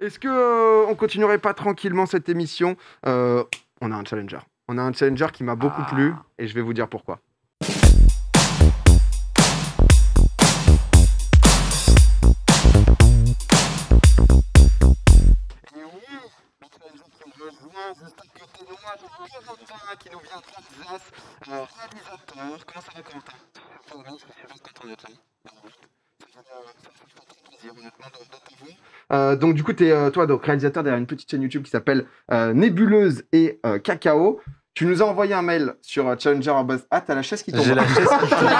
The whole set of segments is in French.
Est-ce que euh, on continuerait pas tranquillement cette émission euh, On a un challenger. On a un challenger qui m'a beaucoup ah. plu et je vais vous dire pourquoi. Euh, donc du coup, tu es euh, toi donc réalisateur derrière une petite chaîne YouTube qui s'appelle euh, Nébuleuse et Cacao. Tu nous as envoyé un mail sur Challenger Ah, t'as la chaise qui tombe. J'ai la ah, chaise qui tombe.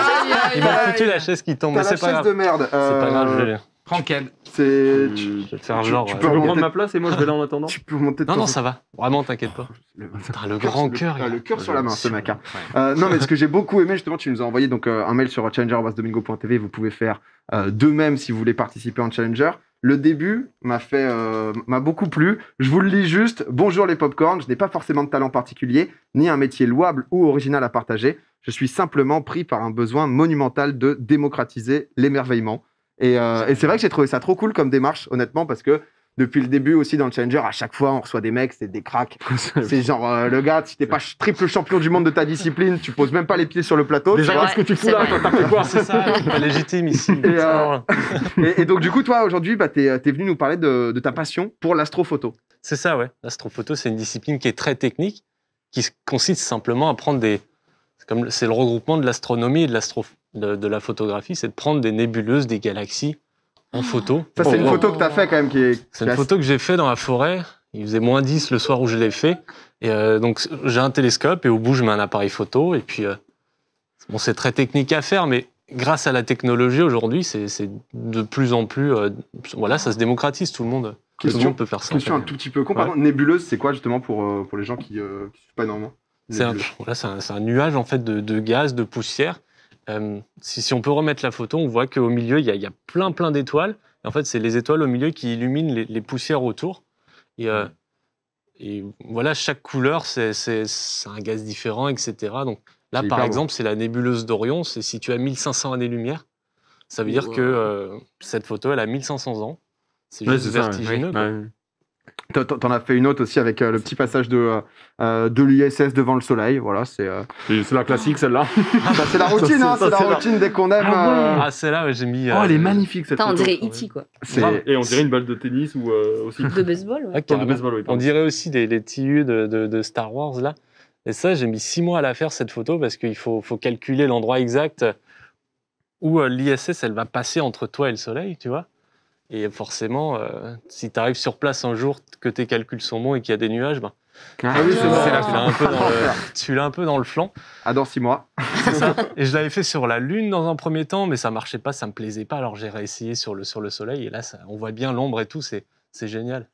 Il m'a foutu la chaise qui tombe. T'as la pas chaise de merde. C'est pas grave, je l'ai. Tranquille. C'est. Tu, un genre, tu, peux prendre ma place et moi je vais là en attendant. Tu peux monter. Non, non, ça va. Vraiment, t'inquiète pas. Le, Putain, le, grand cœur. Le, le cœur sur la main, ce mec. non, mais ce que j'ai beaucoup aimé, justement, tu nous as envoyé donc un mail sur challenger.domingo.tv. Vous pouvez faire de même si vous voulez participer en challenger. Le début m'a fait, euh, m'a beaucoup plu. Je vous le lis juste. Bonjour les popcorns. Je n'ai pas forcément de talent particulier, ni un métier louable ou original à partager. Je suis simplement pris par un besoin monumental de démocratiser l'émerveillement. et euh, c'est vrai que j'ai trouvé ça trop cool comme démarche, honnêtement, parce que depuis le début aussi dans le Challenger, à chaque fois, on reçoit des mecs, c'est des cracks. c'est genre, euh, le gars, si t'es pas triple champion du monde de ta discipline, tu poses même pas les pieds sur le plateau. Déjà, qu'est-ce que tu fous là t'as fait quoi C'est ça, pas légitime ici. Euh, et, donc, du coup, toi, aujourd'hui, bah, t'es es venu nous parler de, de ta passion pour l'astrophoto. C'est ça, ouais. L'astrophoto, c'est une discipline qui est très technique, qui consiste simplement à prendre des. C'est le regroupement de l'astronomie et de, l'astro de la photographie, c'est de prendre des nébuleuses, des galaxies, en photo. Ça, c'est une photo que tu as fait quand même. qui est... C'est une photo que j'ai fait dans la forêt. Il faisait moins 10 le soir où je l'ai fait. Et euh, donc, j'ai un télescope et au bout, je mets un appareil photo. Et puis, euh, bon, c'est très technique à faire, mais grâce à la technologie aujourd'hui, c'est de plus en plus. Euh, voilà, ça se démocratise. Tout le monde, tout le monde peut faire ça. Question un tout petit peu con. nébuleuse, c'est quoi justement pour, pour les gens qui ne suivent pas énormément C'est un, voilà, un, nuage en fait de gaz, de poussière euh, si, on peut remettre la photo, on voit qu'au milieu, il y, a, plein, plein d'étoiles. En fait, c'est les étoiles au milieu qui illuminent les, poussières autour. Euh, et, voilà, chaque couleur, c'est un gaz différent, etc. Donc là, par exemple, c'est la nébuleuse d'Orion. C'est tu as 1500 années-lumière. Ça veut dire que euh, cette photo, elle a 1500 ans. C'est juste vertigineux. T'en as fait une autre aussi avec euh, le petit passage de, euh, euh, de l'ISS devant le soleil. Voilà, c'est la classique celle-là. Ah, bah, c'est la routine, hein, c'est la routine dès qu'on aime. Ah, ah celle-là, j'ai mis. Oh, elle est magnifique cette photo. On dirait E.T. quoi. Et on dirait une balle de tennis ou aussi. De baseball, oui, ah, on dirait aussi des les TU de, de, de, Star Wars là. Et ça, j'ai mis six mois à la faire cette photo parce qu'il faut, faut calculer l'endroit exact où l'ISS elle va passer entre toi et le soleil, tu vois. Et forcément, euh, si tu arrives sur place un jour, que tes calculs sont bons et qu'il y a des nuages, ben, tu l'as un peu dans le flanc. Ah, dans six mois. Ça. Et je l'avais fait sur la Lune dans un premier temps, mais ça marchait pas, ça me plaisait pas. Alors j'ai réessayé sur le, sur le Soleil, et là, on voit bien l'ombre et tout, c'est génial.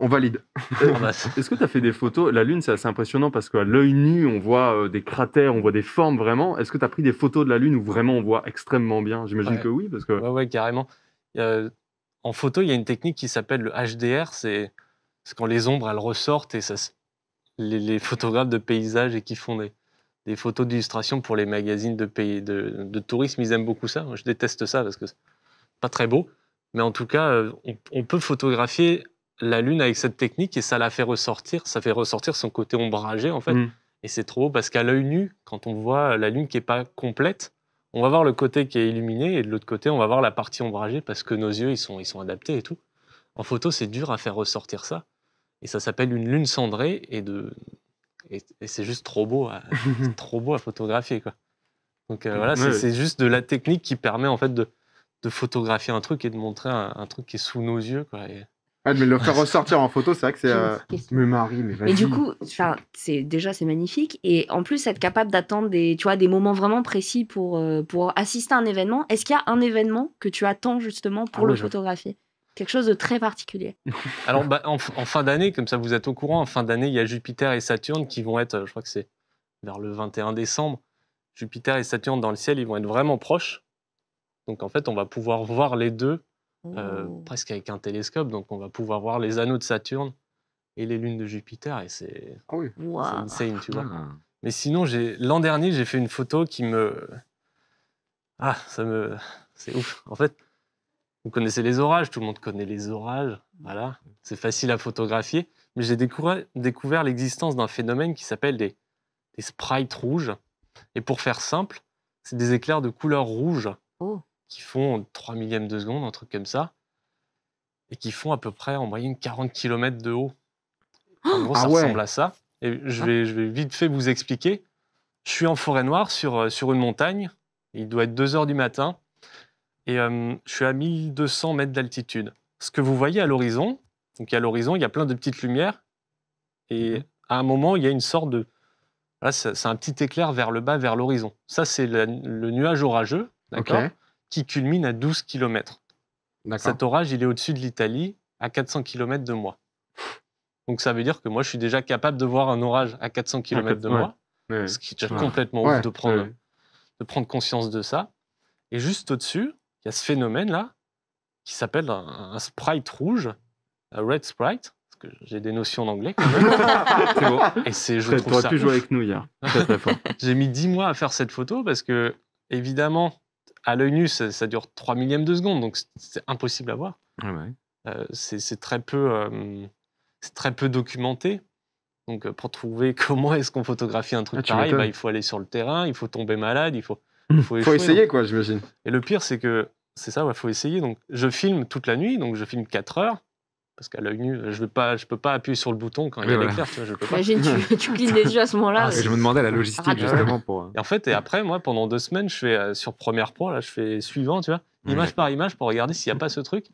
on valide. Est-ce que tu as fait des photos La Lune, c'est assez impressionnant parce qu'à l'œil nu, on voit euh, des cratères, on voit des formes vraiment. Est-ce que tu as pris des photos de la Lune où vraiment on voit extrêmement bien J'imagine que oui. parce que... ouais, carrément en photo, il y a une technique qui s'appelle le HDR, c'est quand les ombres elles ressortent et ça, les, photographes de paysages et qui font des, photos d'illustration pour les magazines de, pays, de, tourisme, ils aiment beaucoup ça. Je déteste ça parce que c'est pas très beau, mais en tout cas, euh, on, peut photographier la lune avec cette technique et ça la fait ressortir, ça fait ressortir son côté ombragé en fait. Mm. Et c'est trop parce qu'à l'œil nu, quand on voit la lune qui est pas complète, on va voir le côté qui est illuminé et de l'autre côté, on va voir la partie ombragée parce que nos yeux, ils sont, ils sont adaptés et tout. En photo, c'est dur à faire ressortir ça. Et ça s'appelle une lune cendrée et, de... et, c'est juste trop beau, à, trop beau à photographier. Quoi. Donc euh, voilà, c'est juste de la technique qui permet en fait de, photographier un truc et de montrer un, truc qui est sous nos yeux. Quoi, ah, mais le faire ressortir en photo, c'est vrai que c'est. Mais euh, Marie, mais vas-y. du coup, c'est déjà c'est magnifique. Et en plus, être capable d'attendre des, tu vois, des moments vraiment précis pour euh, pour assister à un événement. Est-ce qu'il y a un événement que tu attends justement pour ah le photographier Quelque chose de très particulier. Alors, bah, en, fin d'année, comme ça, vous êtes au courant. En fin d'année, il y a Jupiter et Saturne qui vont être, euh, je crois que c'est vers le 21 décembre. Jupiter et Saturne dans le ciel, ils vont être vraiment proches. Donc en fait, on va pouvoir voir les deux euh, presque avec un télescope. Donc on va pouvoir voir les anneaux de Saturne et les lunes de Jupiter. Et c'est ah insane, tu vois. Mais sinon, l'an dernier, j'ai fait une photo qui me. Ah, ça me. C'est ouf. En fait, vous connaissez les orages, tout le monde connaît les orages. Voilà, c'est facile à photographier. Mais j'ai découvert, découvert l'existence d'un phénomène qui s'appelle des, sprites rouges. Et pour faire simple, c'est des éclairs de couleur rouge oh qui font 3 millièmes de seconde, un truc comme ça, et qui font à peu près en moyenne 40 km de haut. En ah gros, ça ressemble à ça. Et ah. je vais, vite fait vous expliquer. Je suis en forêt noire sur, euh, sur une montagne. Il doit être 2 heures du matin. Et euh, je suis à 1200 mètres d'altitude. Ce que vous voyez à l'horizon, donc à l'horizon, il y a plein de petites lumières. Et mhm. à un moment, il y a une sorte de. c'est un petit éclair vers le bas, vers l'horizon. Ça, c'est le, nuage orageux. D'accord qui culmine à 12 km. Cet orage, il est au-dessus de l'Italie, à 400 km de moi. Donc ça veut dire que moi, je suis déjà capable de voir un orage à 400 km de moi, ce qui est déjà complètement ouf de prendre, de prendre conscience de ça. Et juste au-dessus, il y a ce phénomène-là qui s'appelle un, sprite rouge, un red sprite, parce que j'ai des notions d'anglais. Et c'est, je trouve ça. plus jouer avec nous hier. J'ai mis 10 mois à faire cette photo parce que, évidemment, à l'œil nu, ça, dure 3 millièmes de seconde, donc c'est impossible à voir. Euh, c'est très, peu, euh, très peu documenté. Donc, euh, pour trouver comment est-ce qu'on photographie un truc ah, pareil, bah, il faut aller sur le terrain, il faut tomber malade, il faut, il faut, essayer, quoi, j'imagine. Et le pire, c'est que c'est ça, il faut essayer. Donc, je filme toute la nuit, donc je filme 4 heures parce qu'à l'œil nu, euh, je ne peux pas appuyer sur le bouton quand il y a Tu, vois, je peux pas. tu, tu clignes les yeux à ce moment-là. Ah, je me demandais la logistique ah, justement pour. Euh. Et en fait, et après, moi, pendant deux semaines, je fais euh, sur première point, là, je fais suivant, tu vois, image par image pour regarder s'il n'y a pas ce truc.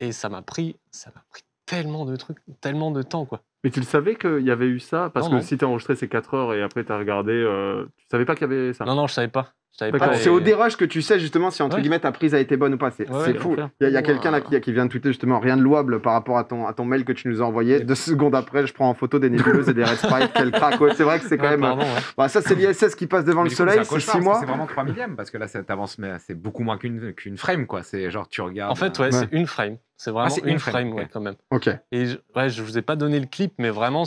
Et ça m'a pris, ça m'a pris tellement de trucs, tellement de temps, quoi. Et tu le savais qu'il y avait eu ça Parce que si si as enregistré, ces 4 heures et après tu as regardé. Euh, tu savais pas qu'il y avait ça Non, non, je savais pas. C'est au déroche que tu sais justement si entre guillemets ta prise a été bonne ou pas. C'est fou. Il y a, oh. quelqu'un là qui, vient de tweeter justement rien de louable par rapport à ton, mail que tu nous as envoyé. Deux secondes après, je prends en photo des nébuleuses et des red sprites. Quel crack. c'est vrai que c'est quand même. Euh, bah, ça, c'est l'ISS qui passe devant le soleil. C'est vraiment 3 millièmes parce que là, t'avances, mais euh, c'est beaucoup moins qu'une frame C'est genre tu regardes. En fait, ouais, c'est une frame. C'est vraiment ah, une, frame, ouais, quand même. Ok. Et ouais, je vous ai pas donné le clip mais vraiment,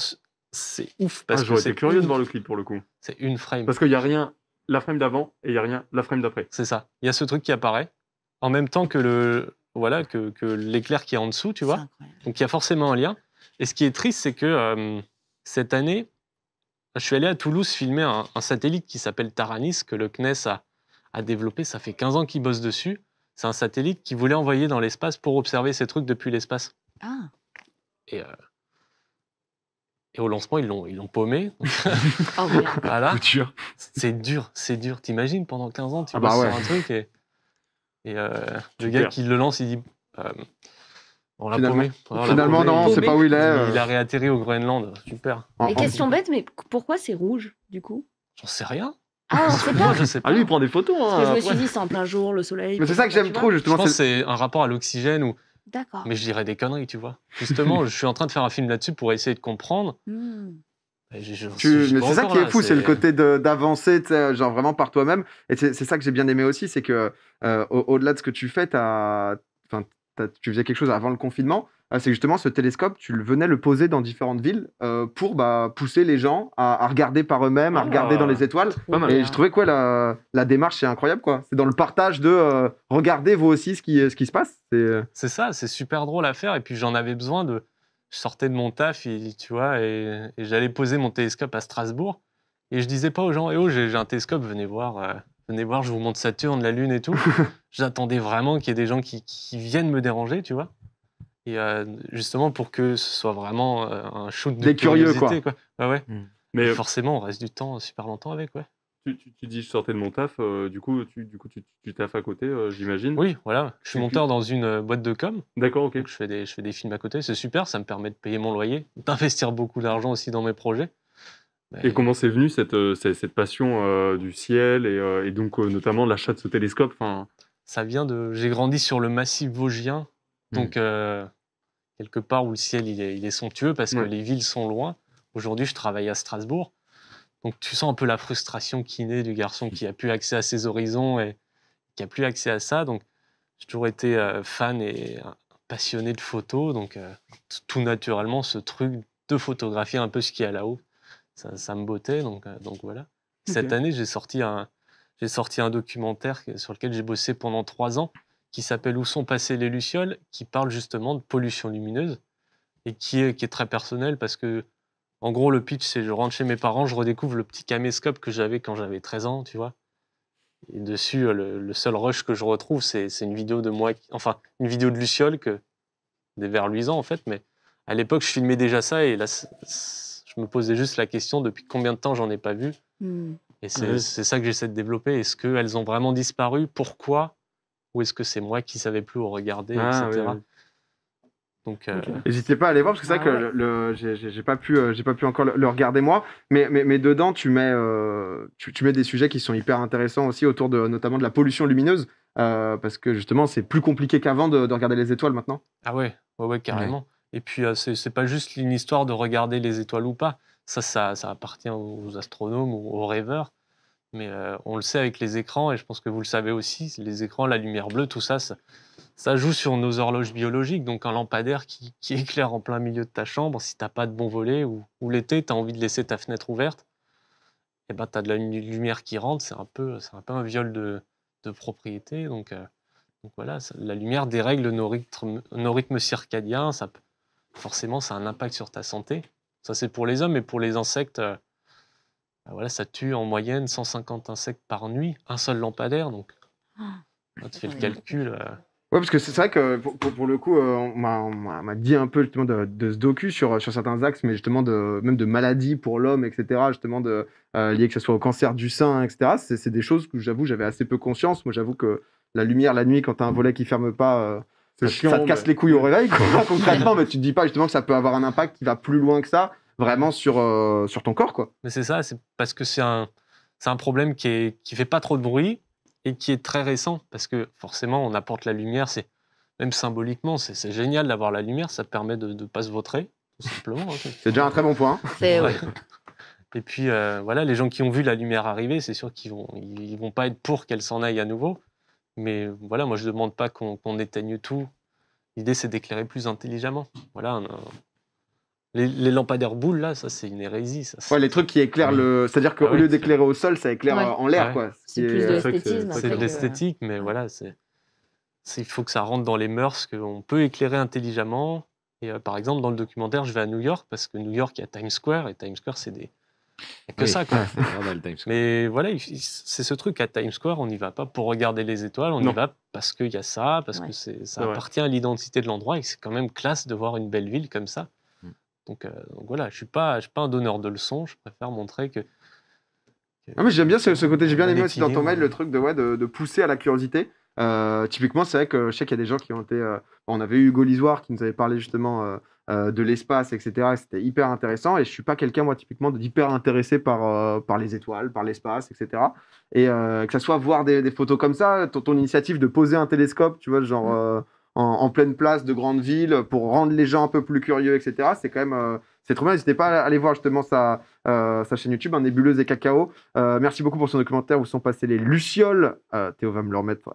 c'est ouf. Ah, parce que j'aurais curieux de voir le clip pour le coup. C'est une frame. Parce qu'il n'y a rien la frame d'avant et il n'y a rien la frame d'après. C'est ça. Il y a ce truc qui apparaît en même temps que le voilà que, l'éclair qui est en dessous, tu vois. Donc il y a forcément un lien. Et ce qui est triste, c'est que euh, cette année, je suis allé à Toulouse filmer un, satellite qui s'appelle Taranis, que le CNES a, développé. Ça fait 15 ans qu'il bosse dessus. C'est un satellite qui voulait envoyer dans l'espace pour observer ces trucs depuis l'espace. Ah. Et euh, et au lancement, ils l'ont, ils l'ont paumé. Oh, c'est dur, c'est dur. T'imagines, pendant 15 ans, tu ah bah un truc et, euh, le gars qui le lance, il dit euh, On l'a paumé. Finalement, non, c'est pas où il est. Il euh. a réatterri au Groenland. Super. Et question bête, mais pourquoi c'est rouge, du coup J'en sais rien. Ah, on sait je sais pas. Ah, lui, il prend des photos. Hein. Parce que je me suis dit, c'est en plein jour, le soleil. Mais c'est ça que j'aime trop, justement. c'est un rapport à l'oxygène où mais je dirais des conneries, tu vois. Justement, je suis en train de faire un film là-dessus pour essayer de comprendre. Hmm. c'est ça qui est fou, c'est le côté d'avancer, genre vraiment par toi-même. Et c'est ça que j'ai bien aimé aussi, c'est que euh, au-delà de ce que tu fais, tu faisais quelque chose avant le confinement. Ah, c'est justement ce télescope, tu venais le poser dans différentes villes euh, pour bah, pousser les gens à, regarder par eux-mêmes, à regarder dans les ah, étoiles. Et je trouvais quoi la, démarche, c'est incroyable quoi. C'est dans le partage de regarder euh, regardez vous aussi ce qui, ce qui se passe. Euh, c'est ça, c'est super drôle à faire. Et puis j'en avais besoin de. Je sortais de mon taf, et, tu vois, et, j'allais poser mon télescope à Strasbourg. Et je disais pas aux gens, hé «Eh oh, j'ai un télescope, venez voir. venez voir, je vous montre Saturne, la Lune et tout. J'attendais vraiment qu'il y ait des gens qui, qui, viennent me déranger, tu vois. Euh, justement, pour que ce soit vraiment euh, un shoot de Des curieux, quoi. ouais. Mm. Mais euh, forcément, on reste du temps super longtemps avec, ouais. Tu, tu, tu, dis je sortais de mon taf, du coup tu, du coup, tu, tu taffes à côté, j'imagine. Oui, voilà. Je suis monteur dans une boîte de com. D'accord, ok. je fais, des, je fais des films à côté, c'est super, ça me permet de payer mon loyer, d'investir beaucoup d'argent aussi dans mes projets. Et comment c'est venu cette, cette, passion du ciel et, donc notamment l'achat de ce télescope enfin Ça vient de. J'ai grandi sur le massif vosgien, mm. donc quelque part où le ciel il est, somptueux parce que mm. les villes sont loin. Aujourd'hui, je travaille à Strasbourg. Donc tu sens un peu la frustration qui naît du garçon qui a plus accès à ses horizons et qui a plus accès à ça. Donc j'ai toujours été euh, fan et passionné de photos. Donc euh, tout naturellement, ce truc de photographier un peu ce qu'il y a là-haut, ça, me bottait. Donc, euh, donc voilà. Cette année, j'ai sorti j'ai sorti un documentaire sur lequel j'ai bossé pendant trois ans, qui s'appelle Où sont passées les lucioles, qui parle justement de pollution lumineuse et qui est, très personnel parce que, en gros, le pitch, c'est je rentre chez mes parents, je redécouvre le petit caméscope que j'avais quand j'avais 13 ans, tu vois. Et dessus, le, seul rush que je retrouve, c'est une vidéo de moi, enfin, une vidéo de lucioles que, des vers luisants en fait, mais à l'époque, je filmais déjà ça et là, je me posais juste la question depuis combien de temps j'en ai pas vu. Hmm. Et c'est ça que j'essaie de développer. Est-ce qu'elles ont vraiment disparu Pourquoi ou est-ce que c'est moi qui savais plus où regarder, etc. Ah, Donc, euh, n'hésitez pas à aller voir parce que c'est vrai ah que le, n'ai j'ai pas pu, euh, j'ai pas pu encore le, regarder moi, mais, mais, mais dedans tu mets, euh, tu, mets des sujets qui sont hyper intéressants aussi autour de notamment de la pollution lumineuse parce que justement c'est plus compliqué qu'avant de, regarder les étoiles maintenant. Ah ouais, ouais, carrément. Et puis c'est pas juste une histoire de regarder les étoiles ou pas, ça ça, ça appartient aux astronomes ou aux rêveurs. Mais euh, on le sait avec les écrans, et je pense que vous le savez aussi, les écrans, la lumière bleue, tout ça, ça, joue sur nos horloges biologiques. Donc un lampadaire qui, éclaire en plein milieu de ta chambre, si tu n'as pas de bon volet, ou, l'été, tu as envie de laisser ta fenêtre ouverte, et eh ben, tu as de la lumière qui rentre, c'est un, peu, un peu un viol de, propriété. Donc, euh, voilà, la lumière dérègle nos rythmes, circadiens, forcément ça a un impact sur ta santé. Ça c'est pour les hommes, et pour les insectes... Euh, ah, voilà, ça tue en moyenne 150 insectes par nuit, un seul lampadaire. Donc, ah. fais le calcul. Euh. parce que c'est vrai que pour, le coup, euh, on m'a dit un peu justement de, de, ce docu sur, certains axes, mais justement de, même de maladies pour l'homme, etc., justement de, euh, que ce soit au cancer du sein, etc. C'est des choses que j'avoue, j'avais assez peu conscience. Moi, j'avoue que la lumière la nuit, quand tu as un volet qui ferme pas, ça, te casse les couilles au réveil, concrètement, mais tu te dis pas justement que ça peut avoir un impact qui va plus loin que ça vraiment sur, euh, sur ton corps. Quoi. Mais c'est ça, c'est parce que c'est un, c'est un problème qui ne qui fait pas trop de bruit et qui est très récent, parce que forcément, on apporte la lumière, c'est même symboliquement, c'est, c'est génial d'avoir la lumière, ça permet de ne pas se vautrer, tout simplement. Hein. C'est déjà un très bon point. Hein. C'est Et puis euh, voilà, les gens qui ont vu la lumière arriver, c'est sûr qu'ils vont, ils vont pas être pour qu'elle s'en aille à nouveau. Mais voilà, moi je demande pas qu'on qu'on éteigne tout. L'idée c'est d'éclairer plus intelligemment. Voilà, les, lampadaires boules, là, ça, c'est une hérésie. les trucs qui éclairent le. C'est-à-dire qu'au ah lieu d'éclairer au sol, ça éclaire euh, en l'air, quoi. C'est plus de C'est de l'esthétique, mais voilà, c'est. Il faut que ça rentre dans les mœurs, qu'on peut éclairer intelligemment. Et euh, par exemple, dans le documentaire, je vais à New York parce que New York, il y a Times Square et Times Square, c'est des. que ça, quoi. mais voilà, c'est ce truc à Times Square, on n'y va pas pour regarder les étoiles, on y va parce qu'il y a ça, parce que ça appartient à l'identité de l'endroit et c'est quand même classe de voir une belle ville comme ça. Euh, donc, voilà, je suis pas, je suis pas un donneur de leçons. Je préfère montrer que. Non ah, mais j'aime bien ce, côté. J'ai bien aimé aussi dans ton mail le truc de ouais de, pousser à la curiosité. Euh, typiquement, c'est vrai que je sais qu'il y a des gens qui ont été. Euh, on avait eu Hugo Lisoire qui nous avait parlé justement de l'espace, etc. C'était hyper intéressant. Et je suis pas quelqu'un, moi, typiquement, d'hyper intéressé par, par les étoiles, par l'espace, etc. Et que ça soit voir des, photos comme ça, ton, initiative de poser un télescope, tu vois, genre. Mm en, pleine place de grandes villes pour rendre les gens un peu plus curieux, etc. C'est quand même. Euh, c'est trop bien, n'hésitez pas à aller voir justement sa, euh, chaîne YouTube, hein, Nébuleuse et Cacao. Euh, merci beaucoup pour son documentaire où sont passées les Lucioles. Théo va me le remettre,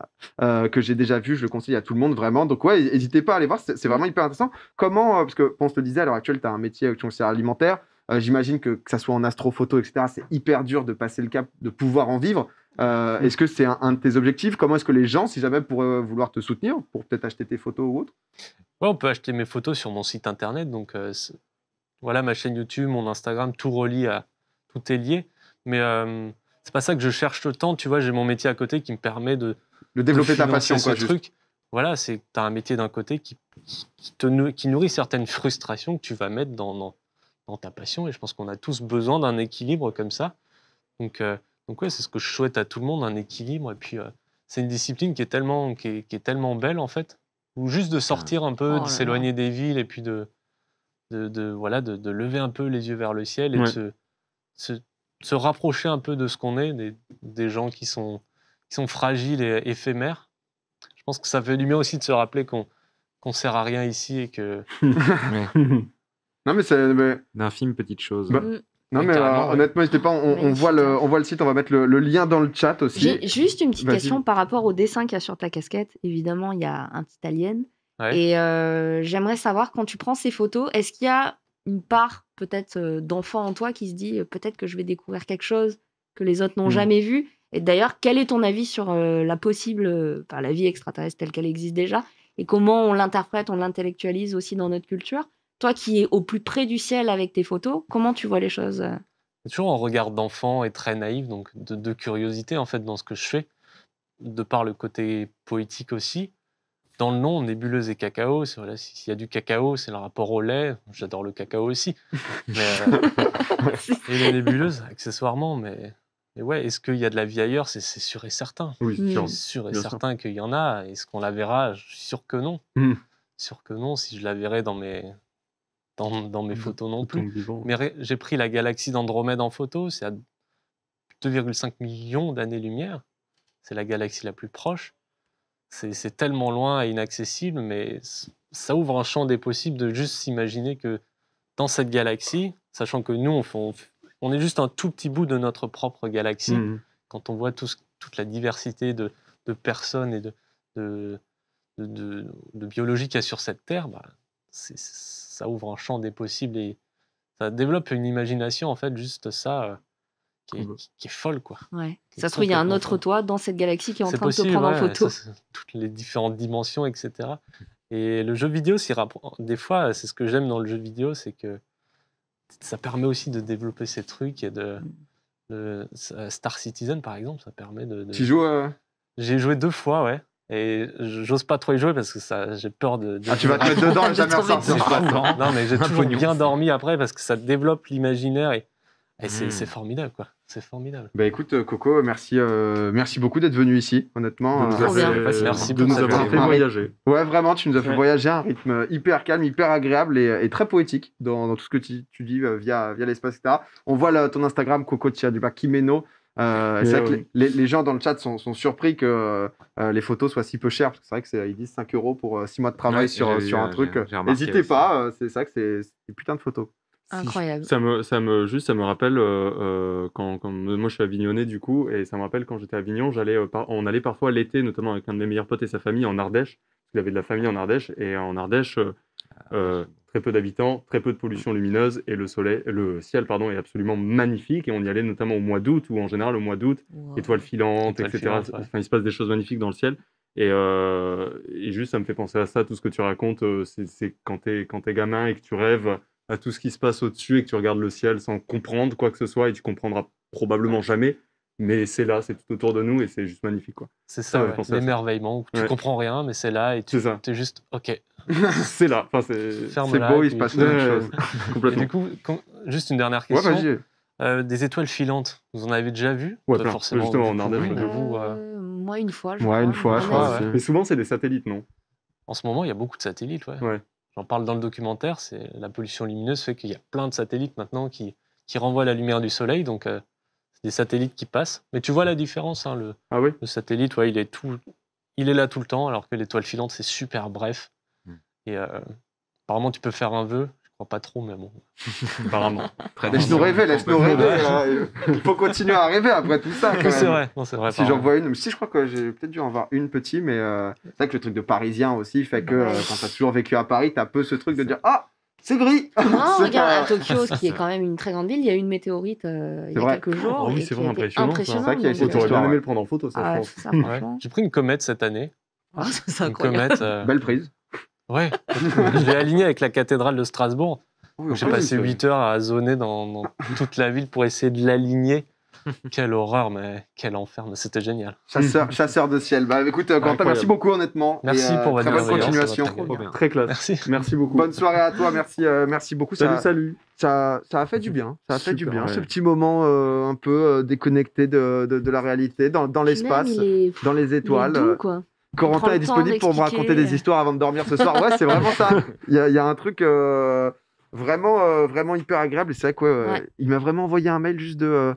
que j'ai déjà vu, je le conseille à tout le monde vraiment. Donc, ouais, n'hésitez pas à aller voir, c'est vraiment hyper intéressant. Comment, parce que, on se le disait, à l'heure actuelle, tu as un métier conseiller alimentaire. J'imagine que, que ça soit en astrophoto, etc., c'est hyper dur de passer le cap, de pouvoir en vivre. Euh, mm. est-ce que c'est un, de tes objectifs Comment est-ce que les gens, si jamais, pourraient euh, vouloir te soutenir pour peut-être acheter tes photos ou autre Ouais, on peut acheter mes photos sur mon site internet. Donc euh, voilà, ma chaîne YouTube, mon Instagram, tout relie à tout est lié. Mais c'est pas ça que je cherche le temps. Tu vois, j'ai mon métier à côté qui me permet de, de développer ta passion, quoi, ce truc. Voilà, c'est as un métier d'un côté qui, te, qui nourrit certaines frustrations que tu vas mettre dans, dans, dans ta passion. Et je pense qu'on a tous besoin d'un équilibre comme ça. Donc donc ouais, c'est ce que je souhaite à tout le monde, un équilibre. Et puis euh, c'est une discipline qui est tellement, qui est, tellement belle en fait, ou juste de sortir un peu, ah. de oh s'éloigner des villes et puis de, de, voilà, de, lever un peu les yeux vers le ciel et de se, rapprocher un peu de ce qu'on est, des, gens qui sont, qui sont fragiles et éphémères. Je pense que ça fait du bien aussi de se rappeler qu'on qu'on sert à rien ici et que. Non mais c'est. D'infimes petite petite chose. Bah, mm. Non, mais euh, honnêtement, n'hésitez pas, on, voit le, site, on va mettre le, lien dans le chat aussi. juste une petite question par rapport au dessin qu'il y a sur ta casquette. Évidemment, il y a un petit alien. Et euh, j'aimerais savoir, quand tu prends ces photos, est-ce qu'il y a une part peut-être euh, d'enfant en toi qui se dit peut-être que je vais découvrir quelque chose que les autres n'ont hmm. jamais vu Et d'ailleurs, quel est ton avis sur la possible, par la vie extraterrestre telle qu'elle existe déjà Et comment on l'interprète, on l'intellectualise aussi dans notre culture toi qui es au plus près du ciel avec tes photos, comment tu vois les choses euh? Toujours en regard d'enfant et très naïf, donc de, curiosité en fait dans ce que je fais, de par le côté poétique aussi. Dans le nom, nébuleuse et cacao, voilà, s'il y a du cacao, c'est le rapport au lait. J'adore le cacao aussi. Euh, et la nébuleuse, accessoirement, mais ouais, est-ce qu'il y a de la vie ailleurs C'est sûr et certain. Oui, mm. c'est sûr et certain qu'il y en a. Est-ce qu'on la verra Je suis sûr que non. Mm. Sûr que non. Si je la verrais dans mes, dans, mes photos non plus. Mais j'ai pris la galaxie d'Andromède en photo, c'est à 2,5 millions d'années-lumière. C'est la galaxie la plus proche. C'est tellement loin et inaccessible, mais ça ouvre un champ des possibles de juste s'imaginer que dans cette galaxie, sachant que nous, on, on, est juste un tout petit bout de notre propre galaxie, mmh quand on voit toute la diversité de, personnes et de, de, biologie qu'il y a sur cette Terre, bah, ça ouvre un champ des possibles et ça développe une imagination, en fait, juste ça, euh, mmh. qui, est, folle, quoi. Ouais. Ça se trouve, il y a un autre toi dans cette galaxie qui est en train de te prendre en photo. toutes les différentes dimensions, etc. Et le jeu vidéo, des fois, c'est ce que j'aime dans le jeu vidéo, c'est que ça permet aussi de développer ces trucs et de. Mmh. Star Citizen, par exemple, ça permet de. Tu joues J'ai joué deux fois, ouais. Et j'ose pas trop y jouer parce que ça, j'ai peur de. ah, tu vas te mettre dedans et jamais ressortir. Non, mais j'ai toujours bien dormi après parce que ça développe l'imaginaire et, hmm. c'est formidable, quoi. C'est formidable. Bah écoute, euh, Coco, merci, euh, merci beaucoup d'être venu ici, honnêtement. De nous, euh, merci de nous avoir fait voyager. Ouais, vraiment, tu nous as fait voyager à un rythme hyper calme, hyper agréable et, très poétique dans, tout ce que tu, dis via, via l'espace, etc. On voit ton Instagram, Coco Tia du Kimeno. Euh, c'est vrai que les, gens dans le chat sont, surpris que euh, les photos soient si peu chères, parce que c'est vrai qu'ils disent 5 euros pour 6 euh, mois de travail sur, sur un truc. N'hésitez pas, c'est ça que c'est des putains de photos. Incroyable. ça me, ça me, juste, ça me rappelle quand, moi je suis avignonné du coup, et ça me rappelle quand j'étais à Avignon, j'allais, on allait parfois l'été, notamment avec un de mes meilleurs potes et sa famille en Ardèche. Il avait de la famille en Ardèche, et en Ardèche, ah, très peu d'habitants, très peu de pollution lumineuse et le, soleil, le ciel pardon, est absolument magnifique. Et on y allait notamment au mois d'août, ou en général, au mois d'août, étoiles filantes, etc. enfin, il se passe des choses magnifiques dans le ciel. Euh, et, juste, ça me fait penser à ça, tout ce que tu racontes, euh, c'est quand es gamin et que tu rêves à tout ce qui se passe au-dessus et que tu regardes le ciel sans comprendre quoi que ce soit et tu comprendras probablement jamais. Mais c'est là, c'est tout autour de nous et c'est juste magnifique. quoi. C'est ça, ça ouais. Tu ne comprends rien, mais c'est là et tu es juste OK. c'est là. c'est beau, il se passe plein chose. du coup, juste une dernière question. Euh, des étoiles filantes, vous en avez déjà vu Ouais, forcément. Euh, euh, moi, une fois. une fois, je Mais souvent, c'est des satellites, non En ce moment, il y a beaucoup de satellites, ouais. J'en parle dans le documentaire, c'est la pollution lumineuse fait qu'il y a plein de satellites maintenant qui, qui renvoient la lumière du soleil, donc c'est des satellites qui passent. Mais tu vois la différence, hein, le, ah le satellite, il est tout, il est là tout le temps, alors que l'étoile filante, c'est super bref. Et euh, apparemment, tu peux faire un vœu. Je crois pas trop, mais bon. apparemment. Laisse-nous rêver, laisse-nous rêver. Il faut continuer à rêver après tout ça. C'est vrai. Si j'en vois une, si je crois que j'ai peut-être dû en voir une petite, mais euh, c'est vrai que le truc de Parisien aussi fait que euh, quand t'as toujours vécu à Paris, t'as peu ce truc de dire ah. C'est gris. Non, ah, regarde à Tokyo, qui est quand même une très grande ville, il y a eu une météorite il y a quelques jours. Oh oui, c'est vraiment impressionnant. C'est ça, ça cette histoire bien aimé le prendre en photo, ça. J'ai ah, pris une comète cette année. Ah, c'est incroyable. comète, Belle prise. Ouais, je l'ai aligné avec la cathédrale de Strasbourg. J'ai passé 8 euh, heures à zoner dans, toute la ville pour essayer de l'aligner. Quelle horreur, mais quel enfer, mais c'était génial. Chasseur, de ciel. Bah écoute, euh, Quentin, merci beaucoup honnêtement. Merci euh, pour votre continuation. Très, classe. Merci. merci beaucoup. Bonne soirée à toi, merci, merci beaucoup. Salut, ça, salut. Ça, ça a fait du bien. Ça a fait du bien. Ce petit moment un peu déconnecté de, la réalité, dans, l'espace, dans les étoiles. quoi. Corentin est disponible pour me raconter des histoires avant de dormir ce soir. Ouais, c'est vraiment ça. Il y, a un truc euh, vraiment, euh, vraiment hyper agréable. c'est vrai il m'a vraiment envoyé un mail juste de. Euh,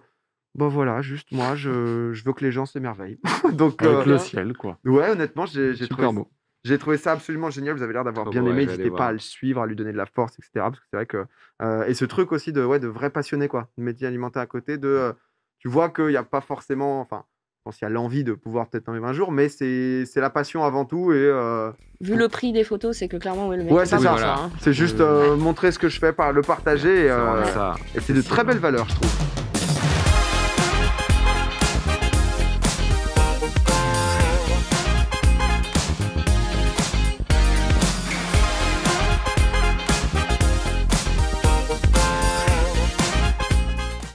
bon bah voilà, juste moi, je, veux que les gens s'émerveillent. Donc, Avec le ciel, quoi. Ouais, honnêtement, j'ai trouvé, ça absolument génial. Vous avez l'air d'avoir oh bien bah aimé. N'hésitez pas à le suivre, à lui donner de la force, etc. c'est vrai que. et ce truc aussi de, ouais, de vrai passionné, quoi. De métier alimentaire à côté, de. tu vois qu'il n'y a pas forcément. Enfin pense qu'il y a l'envie de pouvoir peut-être enlever un jour, mais c'est la passion avant tout. Et, euh, Vu le prix des photos, c'est que clairement, oui, le mec ouais, c'est ça. Hein. C'est juste euh, montrer ce que je fais, par le partager. et c'est euh, de très belles valeurs, je trouve.